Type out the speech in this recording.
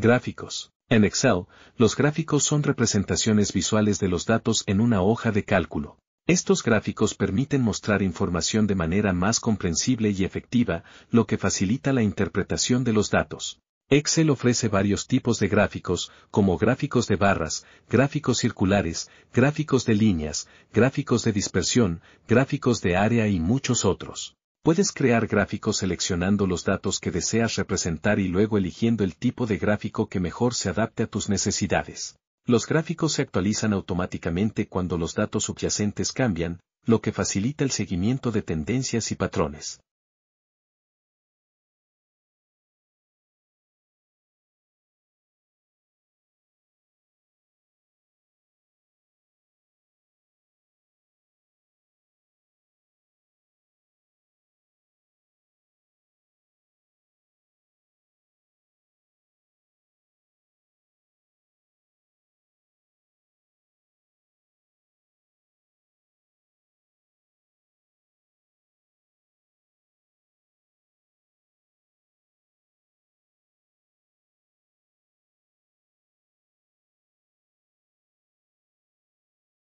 Gráficos. En Excel, los gráficos son representaciones visuales de los datos en una hoja de cálculo. Estos gráficos permiten mostrar información de manera más comprensible y efectiva, lo que facilita la interpretación de los datos. Excel ofrece varios tipos de gráficos, como gráficos de barras, gráficos circulares, gráficos de líneas, gráficos de dispersión, gráficos de área y muchos otros. Puedes crear gráficos seleccionando los datos que deseas representar y luego eligiendo el tipo de gráfico que mejor se adapte a tus necesidades. Los gráficos se actualizan automáticamente cuando los datos subyacentes cambian, lo que facilita el seguimiento de tendencias y patrones.